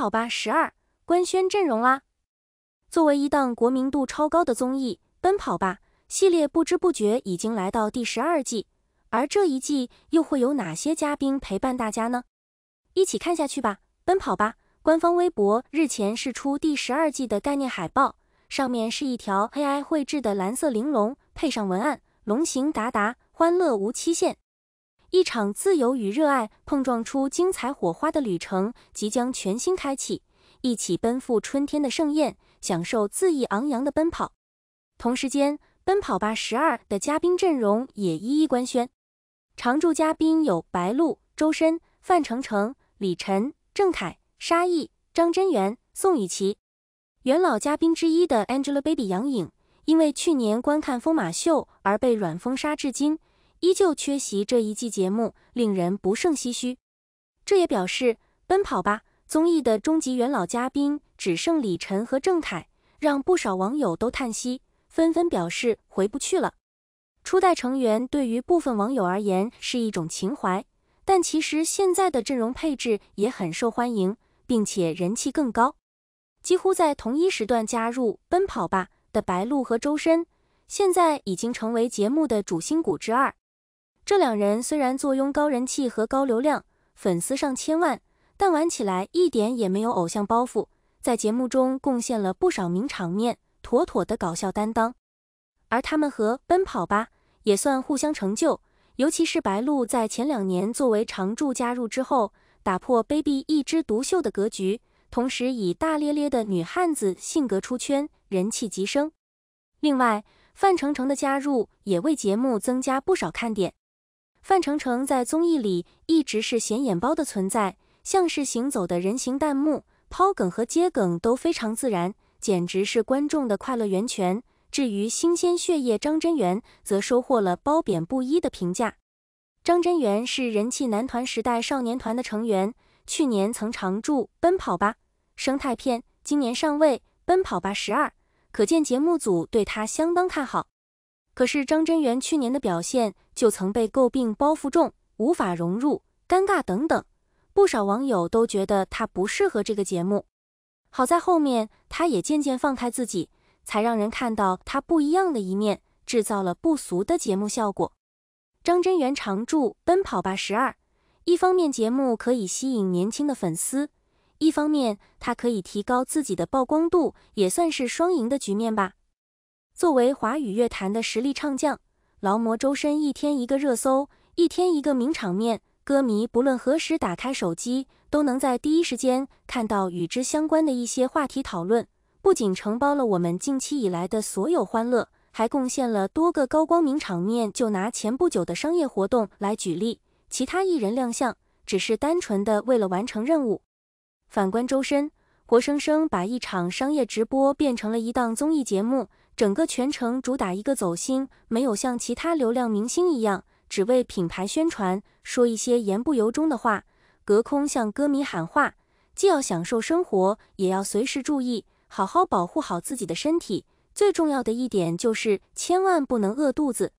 跑吧十二官宣阵容啦！作为一档国民度超高的综艺，《奔跑吧》系列不知不觉已经来到第十二季，而这一季又会有哪些嘉宾陪伴大家呢？一起看下去吧！《奔跑吧》官方微博日前释出第十二季的概念海报，上面是一条 AI 绘制的蓝色玲珑，配上文案“龙行达达，欢乐无期限”。一场自由与热爱碰撞出精彩火花的旅程即将全新开启，一起奔赴春天的盛宴，享受恣意昂扬的奔跑。同时间，《奔跑吧》十二的嘉宾阵容也一一官宣，常驻嘉宾有白鹿、周深、范丞丞、李晨、郑恺、沙溢、张真源、宋雨琦。元老嘉宾之一的 Angelababy 杨颖，因为去年观看疯马秀而被软封杀至今。依旧缺席这一季节目，令人不胜唏嘘。这也表示《奔跑吧》综艺的终极元老嘉宾只剩李晨和郑恺，让不少网友都叹息，纷纷表示回不去了。初代成员对于部分网友而言是一种情怀，但其实现在的阵容配置也很受欢迎，并且人气更高。几乎在同一时段加入《奔跑吧》的白鹿和周深，现在已经成为节目的主心骨之二。这两人虽然坐拥高人气和高流量，粉丝上千万，但玩起来一点也没有偶像包袱，在节目中贡献了不少名场面，妥妥的搞笑担当。而他们和《奔跑吧》也算互相成就，尤其是白鹿在前两年作为常驻加入之后，打破 Baby 一枝独秀的格局，同时以大咧咧的女汉子性格出圈，人气急升。另外，范丞丞的加入也为节目增加不少看点。范丞丞在综艺里一直是显眼包的存在，像是行走的人形弹幕，抛梗和接梗都非常自然，简直是观众的快乐源泉。至于新鲜血液张真源，则收获了褒贬不一的评价。张真源是人气男团时代少年团的成员，去年曾常驻《奔跑吧》生态片，今年上位《奔跑吧》十二，可见节目组对他相当看好。可是张真源去年的表现。就曾被诟病包袱重、无法融入、尴尬等等，不少网友都觉得他不适合这个节目。好在后面他也渐渐放开自己，才让人看到他不一样的一面，制造了不俗的节目效果。张真源常驻《奔跑吧》十二，一方面节目可以吸引年轻的粉丝，一方面他可以提高自己的曝光度，也算是双赢的局面吧。作为华语乐坛的实力唱将。劳模周深，一天一个热搜，一天一个名场面。歌迷不论何时打开手机，都能在第一时间看到与之相关的一些话题讨论。不仅承包了我们近期以来的所有欢乐，还贡献了多个高光明场面。就拿前不久的商业活动来举例，其他艺人亮相只是单纯的为了完成任务。反观周深，活生生把一场商业直播变成了一档综艺节目。整个全程主打一个走心，没有像其他流量明星一样只为品牌宣传，说一些言不由衷的话，隔空向歌迷喊话，既要享受生活，也要随时注意，好好保护好自己的身体。最重要的一点就是千万不能饿肚子。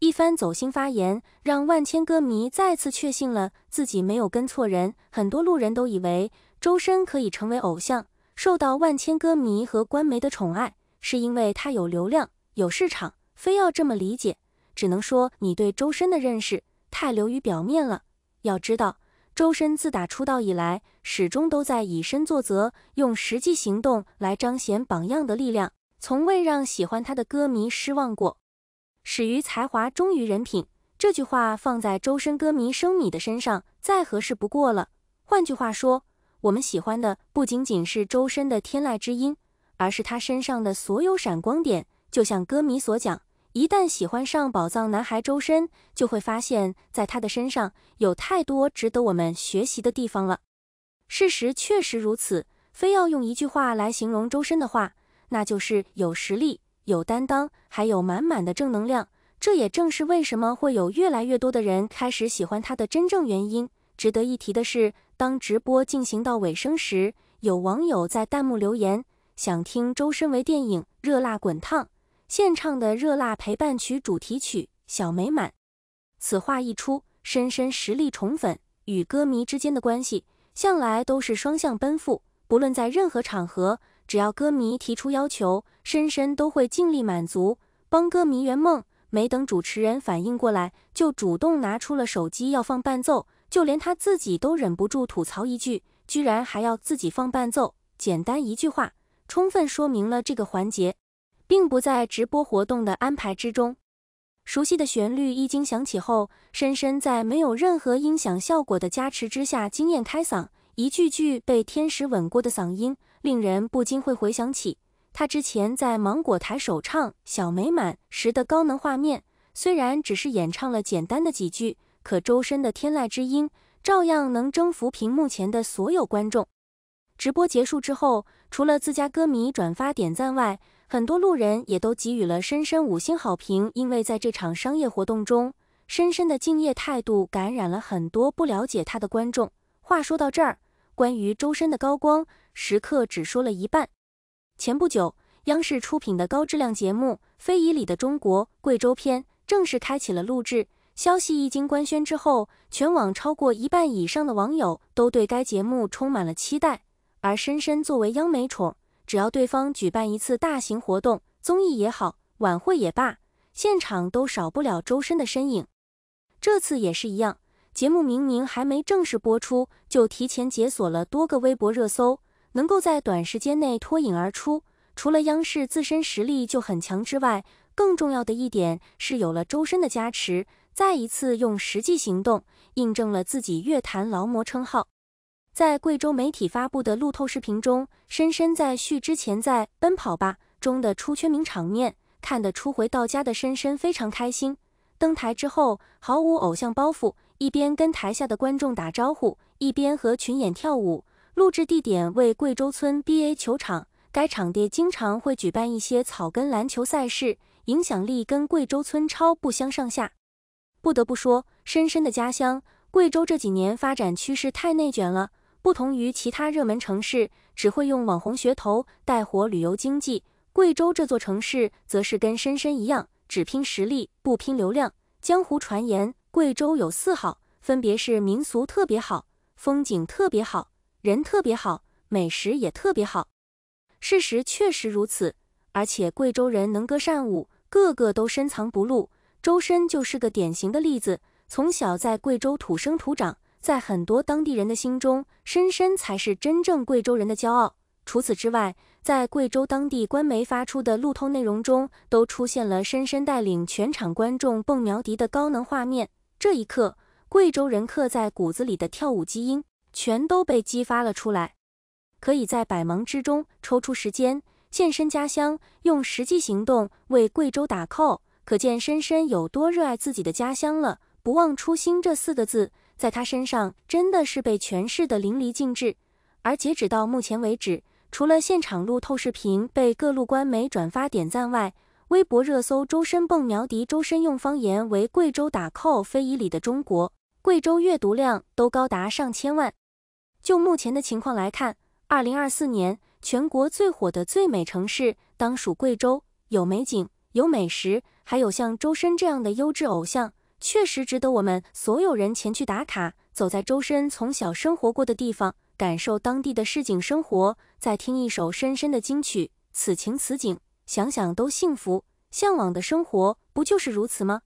一番走心发言，让万千歌迷再次确信了自己没有跟错人。很多路人都以为周深可以成为偶像，受到万千歌迷和官媒的宠爱。是因为他有流量，有市场，非要这么理解，只能说你对周深的认识太流于表面了。要知道，周深自打出道以来，始终都在以身作则，用实际行动来彰显榜样的力量，从未让喜欢他的歌迷失望过。始于才华，终于人品，这句话放在周深歌迷生米的身上，再合适不过了。换句话说，我们喜欢的不仅仅是周深的天籁之音。而是他身上的所有闪光点，就像歌迷所讲，一旦喜欢上宝藏男孩周深，就会发现在他的身上有太多值得我们学习的地方了。事实确实如此，非要用一句话来形容周深的话，那就是有实力、有担当，还有满满的正能量。这也正是为什么会有越来越多的人开始喜欢他的真正原因。值得一提的是，当直播进行到尾声时，有网友在弹幕留言。想听周深为电影《热辣滚烫》献唱的《热辣》陪伴曲主题曲《小美满》。此话一出，深深实力宠粉与歌迷之间的关系向来都是双向奔赴。不论在任何场合，只要歌迷提出要求，深深都会尽力满足，帮歌迷圆梦。没等主持人反应过来，就主动拿出了手机要放伴奏，就连他自己都忍不住吐槽一句：“居然还要自己放伴奏！”简单一句话。充分说明了这个环节并不在直播活动的安排之中。熟悉的旋律一经响起后，深深在没有任何音响效果的加持之下惊艳开嗓，一句句被天使吻过的嗓音，令人不禁会回想起他之前在芒果台首唱《小美满》时的高能画面。虽然只是演唱了简单的几句，可周深的天籁之音照样能征服屏幕前的所有观众。直播结束之后。除了自家歌迷转发点赞外，很多路人也都给予了深深五星好评。因为在这场商业活动中，深深的敬业态度感染了很多不了解他的观众。话说到这儿，关于周深的高光时刻只说了一半。前不久，央视出品的高质量节目《非遗里的中国·贵州篇》正式开启了录制。消息一经官宣之后，全网超过一半以上的网友都对该节目充满了期待。而深深作为央媒宠，只要对方举办一次大型活动，综艺也好，晚会也罢，现场都少不了周深的身影。这次也是一样，节目明明还没正式播出，就提前解锁了多个微博热搜，能够在短时间内脱颖而出。除了央视自身实力就很强之外，更重要的一点是有了周深的加持，再一次用实际行动印证了自己乐坛劳模称号。在贵州媒体发布的路透视频中，深深在续之前在《奔跑吧》中的出圈名场面，看得出回到家的深深非常开心。登台之后毫无偶像包袱，一边跟台下的观众打招呼，一边和群演跳舞。录制地点为贵州村 BA 球场，该场地经常会举办一些草根篮球赛事，影响力跟贵州村超不相上下。不得不说，深深的家乡贵州这几年发展趋势太内卷了。不同于其他热门城市只会用网红噱头带火旅游经济，贵州这座城市则是跟深深一样，只拼实力不拼流量。江湖传言贵州有四好，分别是民俗特别好、风景特别好、人特别好、美食也特别好。事实确实如此，而且贵州人能歌善舞，个个都深藏不露。周深就是个典型的例子，从小在贵州土生土长。在很多当地人的心中，深深才是真正贵州人的骄傲。除此之外，在贵州当地官媒发出的路透内容中，都出现了深深带领全场观众蹦苗迪的高能画面。这一刻，贵州人刻在骨子里的跳舞基因全都被激发了出来。可以在百忙之中抽出时间现身家乡，用实际行动为贵州打 call，可见深深有多热爱自己的家乡了。不忘初心这四个字。在他身上，真的是被诠释的淋漓尽致。而截止到目前为止，除了现场录透视频被各路官媒转发点赞外，微博热搜“周深蹦苗迪周深用方言为贵州打 call”、“非遗里的中国”、贵州阅读量都高达上千万。就目前的情况来看，二零二四年全国最火的最美城市当属贵州，有美景，有美食，还有像周深这样的优质偶像。确实值得我们所有人前去打卡，走在周深从小生活过的地方，感受当地的市井生活，再听一首深深的金曲，此情此景，想想都幸福。向往的生活不就是如此吗？